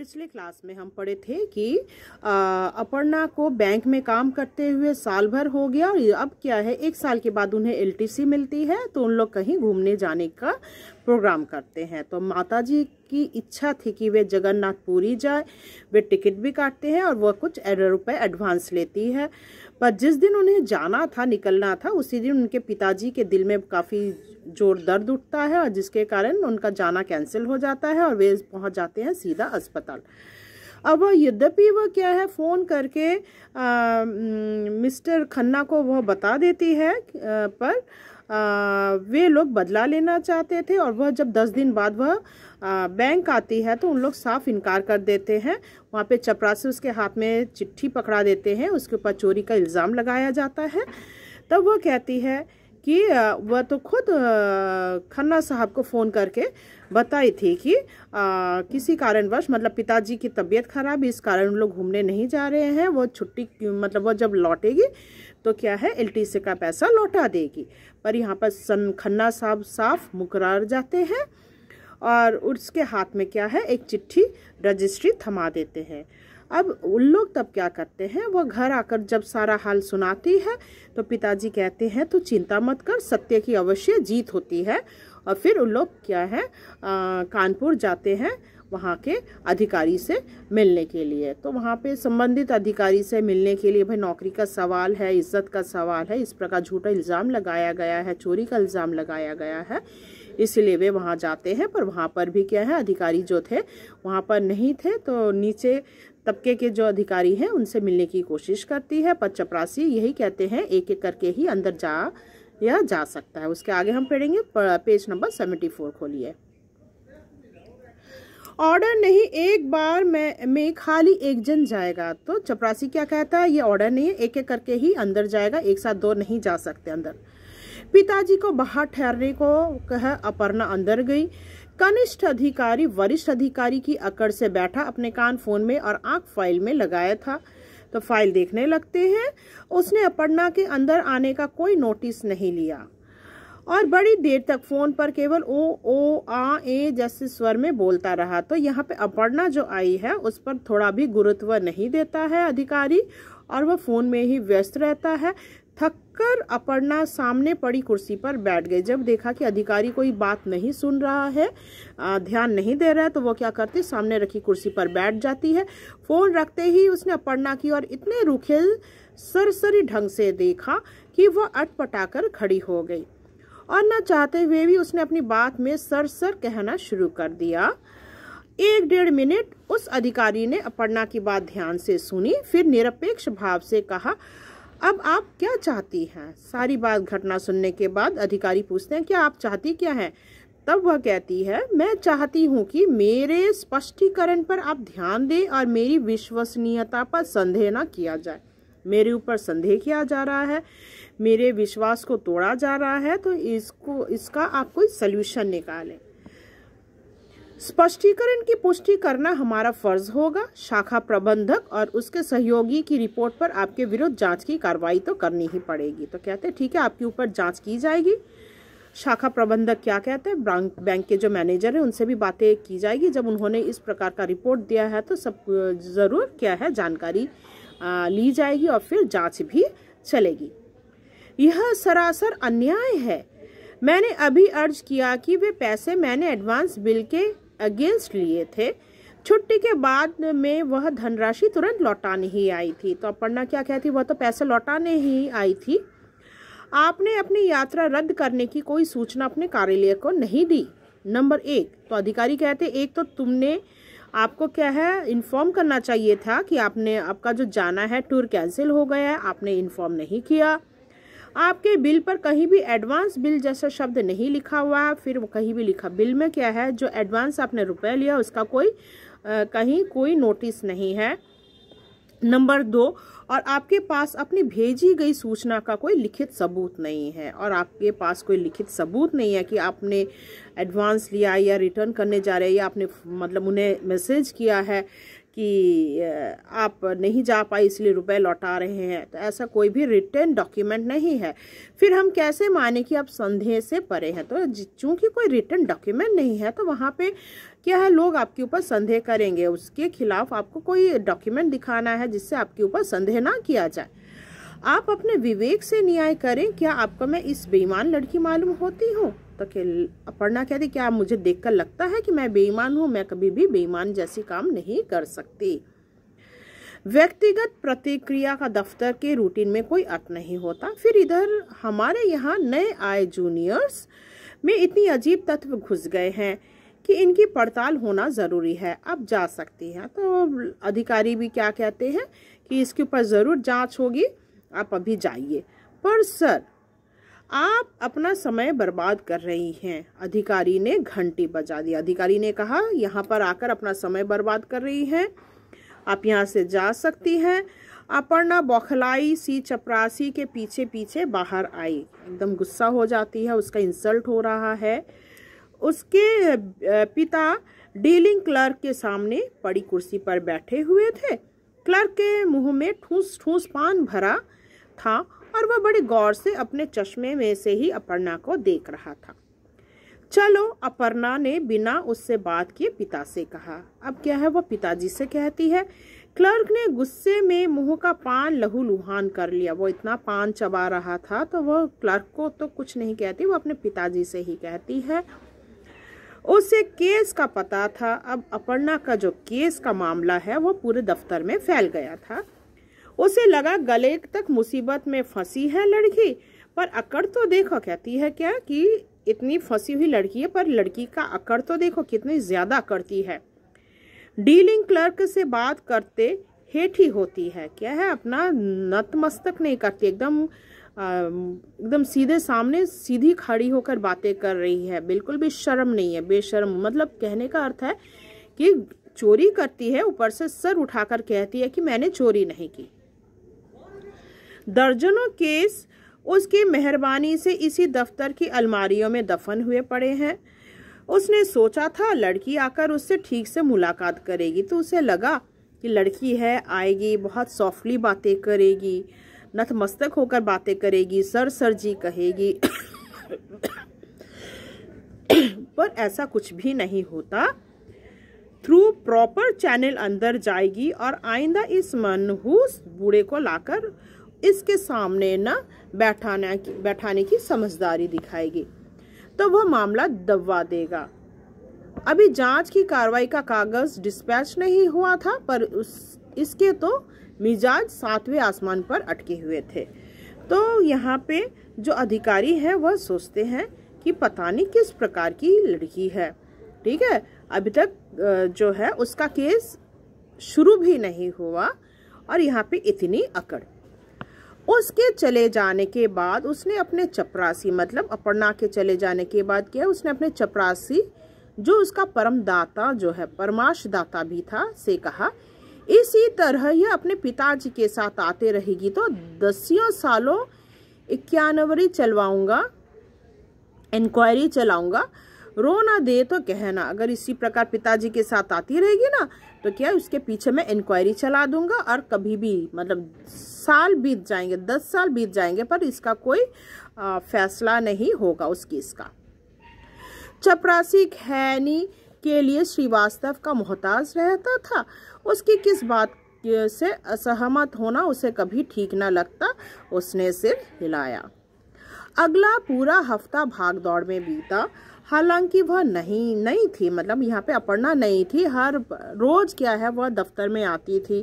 पिछले क्लास में हम पढ़े थे कि अपर्णा को बैंक में काम करते हुए साल भर हो गया और अब क्या है एक साल के बाद उन्हें एलटीसी मिलती है तो उन लोग कहीं घूमने जाने का प्रोग्राम करते हैं तो माताजी की इच्छा थी कि वे जगन्नाथ पुरी जाए वे टिकट भी काटते हैं और वह कुछ रुपए एडवांस लेती है पर जिस दिन उन्हें जाना था निकलना था उसी दिन उनके पिताजी के दिल में काफ़ी जोर दर्द उठता है और जिसके कारण उनका जाना कैंसिल हो जाता है और वे पहुंच जाते हैं सीधा अस्पताल अब वह यद्यपि वह क्या है फ़ोन करके आ, मिस्टर खन्ना को वह बता देती है आ, पर वे लोग बदला लेना चाहते थे और वह जब दस दिन बाद वह बैंक आती है तो उन लोग साफ इनकार कर देते हैं वहाँ पे चपरासी उसके हाथ में चिट्ठी पकड़ा देते हैं उसके ऊपर चोरी का इल्ज़ाम लगाया जाता है तब वह कहती है कि वह तो खुद खन्ना साहब को फ़ोन करके बताई थी कि आ, किसी कारणवश मतलब पिताजी की तबीयत खराब इस कारण लोग घूमने नहीं जा रहे हैं वो छुट्टी मतलब वह जब लौटेगी तो क्या है एलटीसी का पैसा लौटा देगी पर यहाँ पर सन खन्ना साहब साफ मुकरार जाते हैं और उसके हाथ में क्या है एक चिट्ठी रजिस्ट्री थमा देते हैं अब उन लोग तब क्या करते हैं वह घर आकर जब सारा हाल सुनाती है तो पिताजी कहते हैं तो चिंता मत कर सत्य की अवश्य जीत होती है और फिर उन लोग क्या है आ, कानपुर जाते हैं वहाँ के अधिकारी से मिलने के लिए तो वहाँ पे संबंधित अधिकारी से मिलने के लिए भाई नौकरी का सवाल है इज्जत का सवाल है इस प्रकार झूठा इल्ज़ाम लगाया गया है चोरी का इल्ज़ाम लगाया गया है इसलिए वे वहाँ जाते हैं पर वहाँ पर भी क्या है अधिकारी जो थे वहाँ पर नहीं थे तो नीचे तबके के जो अधिकारी हैं उनसे मिलने की कोशिश करती है पर चपरासी यही कहते हैं एक एक करके ही अंदर जा या जा सकता है उसके आगे हम पढ़ेंगे पेज नंबर सेवेंटी फोर खोलिए ऑर्डर नहीं एक बार में में खाली एक जन जाएगा तो चपरासी क्या कहता है ये ऑर्डर नहीं है एक एक करके ही अंदर जाएगा एक साथ दो नहीं जा सकते अंदर पिताजी को बाहर ठहरने को कह अपर्णा अंदर गई कनिष्ठ अधिकारी वरिष्ठ अधिकारी की अकड़ से बैठा अपने कान फोन में और आंख फाइल में लगाया था तो फाइल देखने लगते हैं उसने अपर्णा के अंदर आने का कोई नोटिस नहीं लिया और बड़ी देर तक फोन पर केवल ओ ओ आ ए जैसे स्वर में बोलता रहा तो यहाँ पे अपर्णा जो आई है उस पर थोड़ा भी गुरुत्व नहीं देता है अधिकारी और वह फ़ोन में ही व्यस्त रहता है थककर अपर्णा सामने पड़ी कुर्सी पर बैठ गई जब देखा कि अधिकारी कोई बात नहीं सुन रहा है ध्यान नहीं दे रहा है तो वो क्या करती सामने रखी कुर्सी पर बैठ जाती है फ़ोन रखते ही उसने अपर्णा की और इतने रुखे सरसरी ढंग से देखा कि वह अटपटाकर खड़ी हो गई और न चाहते हुए भी उसने अपनी बात में सर सर कहना शुरू कर दिया एक डेढ़ मिनट उस अधिकारी ने अपर्णा की बात ध्यान से सुनी फिर निरपेक्ष भाव से कहा अब आप क्या चाहती हैं सारी बात घटना सुनने के बाद अधिकारी पूछते हैं क्या आप चाहती क्या हैं तब वह कहती है मैं चाहती हूँ कि मेरे स्पष्टीकरण पर आप ध्यान दें और मेरी विश्वसनीयता पर संदेह न किया जाए मेरे ऊपर संदेह किया जा रहा है मेरे विश्वास को तोड़ा जा रहा है तो इसको इसका आप कोई सल्यूशन निकालें स्पष्टीकरण की पुष्टि करना हमारा फर्ज होगा शाखा प्रबंधक और उसके सहयोगी की रिपोर्ट पर आपके विरुद्ध जांच की कार्रवाई तो करनी ही पड़ेगी तो कहते हैं ठीक है आपके ऊपर जांच की जाएगी शाखा प्रबंधक क्या कहते हैं बैंक के जो मैनेजर हैं उनसे भी बातें की जाएगी जब उन्होंने इस प्रकार का रिपोर्ट दिया है तो सब ज़रूर क्या है जानकारी ली जाएगी और फिर जांच भी चलेगी यह सरासर अन्याय है मैंने अभी अर्ज किया कि वे पैसे मैंने एडवांस बिल के अगेंस्ट लिए थे छुट्टी के बाद में वह धनराशि तुरंत लौटाने ही आई थी तो अपर्णा क्या कहती वह तो पैसे लौटाने ही आई थी आपने अपनी यात्रा रद्द करने की कोई सूचना अपने कार्यालय को नहीं दी नंबर एक तो अधिकारी कहते एक तो तुमने आपको क्या है इन्फॉर्म करना चाहिए था कि आपने आपका जो जाना है टूर कैंसिल हो गया है आपने इन्फॉर्म नहीं किया आपके बिल पर कहीं भी एडवांस बिल जैसा शब्द नहीं लिखा हुआ है फिर कहीं भी लिखा बिल में क्या है जो एडवांस आपने रुपया लिया उसका कोई आ, कहीं कोई नोटिस नहीं है नंबर दो और आपके पास अपनी भेजी गई सूचना का कोई लिखित सबूत नहीं है और आपके पास कोई लिखित सबूत नहीं है कि आपने एडवांस लिया या रिटर्न करने जा रहे हैं या आपने मतलब उन्हें मैसेज किया है कि आप नहीं जा पाए इसलिए रुपए लौटा रहे हैं तो ऐसा कोई भी रिटर्न डॉक्यूमेंट नहीं है फिर हम कैसे माने कि आप संदेह से परे हैं तो चूंकि कोई रिटर्न डॉक्यूमेंट नहीं है तो वहाँ पे क्या है लोग आपके ऊपर संदेह करेंगे उसके खिलाफ आपको कोई डॉक्यूमेंट दिखाना है जिससे आपके ऊपर संदेह ना किया जाए आप अपने विवेक से न्याय करें क्या आपको मैं इस बेईमान लड़की मालूम होती हूँ तो के अपर्णा कहती क्या मुझे देखकर लगता है कि मैं बेईमान हूँ मैं कभी भी बेईमान जैसी काम नहीं कर सकती व्यक्तिगत प्रतिक्रिया का दफ्तर के रूटीन में कोई अर्थ नहीं होता फिर इधर हमारे यहाँ नए आए जूनियर्स में इतनी अजीब तत्व घुस गए हैं कि इनकी पड़ताल होना ज़रूरी है अब जा सकती हैं तो अधिकारी भी क्या कहते हैं कि इसके ऊपर ज़रूर जांच होगी आप अभी जाइए पर सर आप अपना समय बर्बाद कर रही हैं अधिकारी ने घंटी बजा दी अधिकारी ने कहा यहाँ पर आकर अपना समय बर्बाद कर रही हैं आप यहाँ से जा सकती हैं अपर्णा बौखलाई सी चपरासी के पीछे पीछे बाहर आई एकदम गुस्सा हो जाती है उसका इंसल्ट हो रहा है उसके पिता डीलिंग क्लर्क के सामने पड़ी कुर्सी पर बैठे हुए थे क्लर्क के मुंह में ठूस ठूस पान भरा था और वह बड़े गौर से अपने चश्मे में से ही अपर्णा को देख रहा था चलो अपर्णा ने बिना उससे बात किए पिता से कहा अब क्या है वह पिताजी से कहती है क्लर्क ने गुस्से में मुंह का पान लहू लुहान कर लिया वो इतना पान चबा रहा था तो वह क्लर्क को तो कुछ नहीं कहती वो अपने पिताजी से ही कहती है उसे केस का पता था अब अपर्णा का जो केस का मामला है वो पूरे दफ्तर में फैल गया था उसे लगा गले तक मुसीबत में फंसी है लड़की पर अकड़ तो देखो कहती है क्या कि इतनी फंसी हुई लड़की है पर लड़की का अकड़ तो देखो कितनी ज़्यादा करती है डीलिंग क्लर्क से बात करते हेठी होती है क्या है अपना नतमस्तक नहीं करती एकदम एकदम सीधे सामने सीधी खड़ी होकर बातें कर रही है बिल्कुल भी शर्म नहीं है बेशर्म मतलब कहने का अर्थ है कि चोरी करती है ऊपर से सर उठाकर कहती है कि मैंने चोरी नहीं की दर्जनों केस उसकी मेहरबानी से इसी दफ्तर की अलमारियों में दफन हुए पड़े हैं उसने सोचा था लड़की आकर उससे ठीक से मुलाकात करेगी तो उसे लगा कि लड़की है आएगी बहुत सॉफ्टली बातें करेगी नतमस्तक होकर बातें करेगी सर सर जी कहेगी पर ऐसा कुछ भी नहीं होता थ्रू प्रॉपर चैनल अंदर जाएगी और आइंदा इस मनहूस बूढ़े को लाकर इसके सामने न बैठाने की बैठाने की समझदारी दिखाएगी तो वह मामला दबवा देगा अभी जांच की कार्रवाई का कागज डिस्पैच नहीं हुआ था पर उस इसके तो मिजाज सातवें आसमान पर अटके हुए थे तो यहाँ पे जो अधिकारी हैं वह सोचते हैं कि पता नहीं किस प्रकार की लड़की है ठीक है अभी तक जो है उसका केस शुरू भी नहीं हुआ और यहाँ पे इतनी अकड़ उसके चले जाने के बाद उसने अपने चपरासी मतलब अपर्णा के चले जाने के बाद क्या उसने अपने चपरासी जो उसका परमदाता जो है परमाश दाता भी था से कहा इसी तरह यह अपने पिताजी के साथ आते रहेगी तो दसियों सालों इक्यानवरी चलवाऊंगा इंक्वायरी चलाऊंगा रो ना दे तो कहना अगर इसी प्रकार पिताजी के साथ आती रहेगी ना तो क्या उसके पीछे मैं इंक्वायरी चला दूंगा और कभी भी मतलब साल बीत जाएंगे दस साल बीत जाएंगे पर इसका कोई आ, फैसला नहीं होगा उस केस का चपरासी खैनी के लिए श्रीवास्तव का मोहताज रहता था उसकी किस बात से असहमत होना उसे कभी ठीक ना लगता उसने सिर हिलाया अगला पूरा हफ्ता भाग दौड़ में बीता हालांकि वह नहीं नहीं थी मतलब यहाँ पे अपर्णा नहीं थी हर रोज़ क्या है वह दफ्तर में आती थी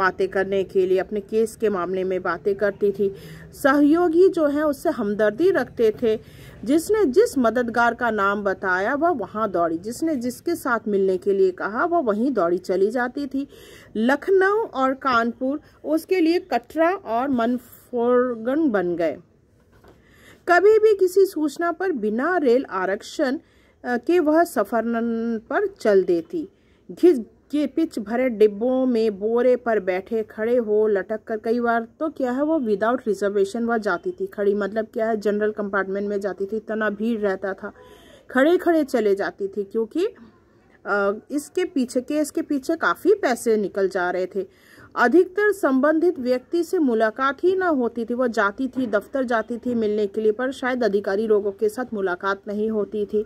बातें करने के लिए अपने केस के मामले में बातें करती थी सहयोगी जो है उससे हमदर्दी रखते थे जिसने जिस मददगार का नाम बताया वह वहाँ दौड़ी जिसने जिसके साथ मिलने के लिए कहा वह वहीं दौड़ी चली जाती थी लखनऊ और कानपुर उसके लिए कटरा और मनफोरगन बन गए कभी भी किसी सूचना पर बिना रेल आरक्षण के वह सफर पर चल देती घिस के पिच भरे डिब्बों में बोरे पर बैठे खड़े हो लटक कर कई बार तो क्या है वो विदाउट रिजर्वेशन वह जाती थी खड़ी मतलब क्या है जनरल कंपार्टमेंट में जाती थी इतना भीड़ रहता था खड़े खड़े चले जाती थी क्योंकि इसके पीछे के इसके पीछे काफ़ी पैसे निकल जा रहे थे अधिकतर संबंधित व्यक्ति से मुलाकात ही ना होती थी वह जाती थी दफ्तर जाती थी मिलने के लिए पर शायद अधिकारी लोगों के साथ मुलाकात नहीं होती थी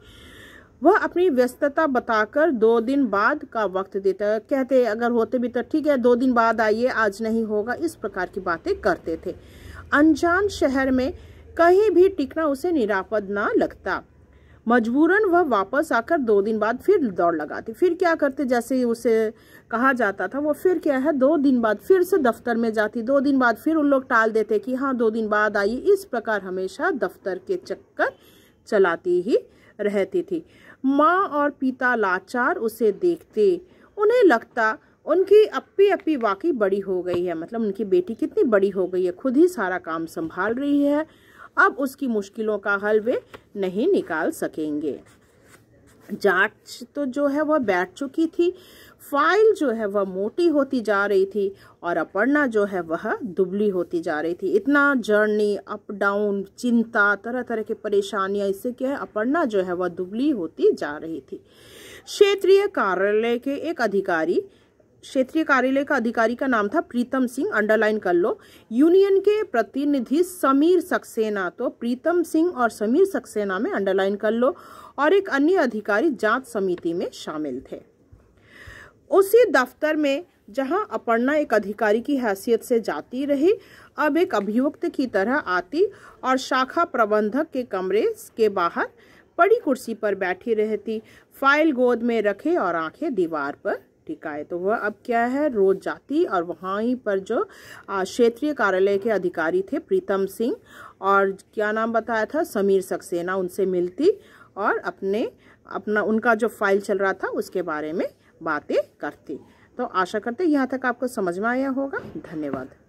वह अपनी व्यस्तता बताकर दो दिन बाद का वक्त देता कहते अगर होते भी तो ठीक है दो दिन बाद आइए आज नहीं होगा इस प्रकार की बातें करते थे अनजान शहर में कहीं भी टिकना उसे निरापद ना लगता मजबूरन वह वापस आकर दो दिन बाद फिर दौड़ लगाती फिर क्या करते जैसे उसे कहा जाता था वो फिर क्या है दो दिन बाद फिर से दफ्तर में जाती दो दिन बाद फिर उन लोग टाल देते कि हाँ दो दिन बाद आई इस प्रकार हमेशा दफ्तर के चक्कर चलाती ही रहती थी माँ और पिता लाचार उसे देखते उन्हें लगता उनकी अपी अपी वाकई बड़ी हो गई है मतलब उनकी बेटी कितनी बड़ी हो गई है खुद ही सारा काम संभाल रही है अब उसकी मुश्किलों का हल वे नहीं निकाल सकेंगे जांच तो जो है वह बैठ चुकी थी फाइल जो है वह मोटी होती जा रही थी और अपर्णा जो है वह दुबली होती जा रही थी इतना जर्नी अप डाउन चिंता तरह तरह की परेशानियां इससे क्या है अपर्णा जो है वह दुबली होती जा रही थी क्षेत्रीय कार्यालय के एक अधिकारी क्षेत्रीय कार्यालय का अधिकारी का नाम था प्रीतम सिंह अंडरलाइन कर लो यूनियन के प्रतिनिधि समीर सक्सेना तो प्रीतम सिंह और समीर सक्सेना में अंडरलाइन कर लो और एक अन्य अधिकारी जांच समिति में शामिल थे उसी दफ्तर में जहां अपर्णा एक अधिकारी की हैसियत से जाती रही अब एक अभियुक्त की तरह आती और शाखा प्रबंधक के कमरे के बाहर पड़ी कुर्सी पर बैठी रहती फाइल गोद में रखे और आंखें दीवार पर ठीक है तो वह अब क्या है रोज जाती और वहाँ ही पर जो क्षेत्रीय कार्यालय के अधिकारी थे प्रीतम सिंह और क्या नाम बताया था समीर सक्सेना उनसे मिलती और अपने अपना उनका जो फाइल चल रहा था उसके बारे में बातें करती तो आशा करते यहाँ तक आपको समझ में आया होगा धन्यवाद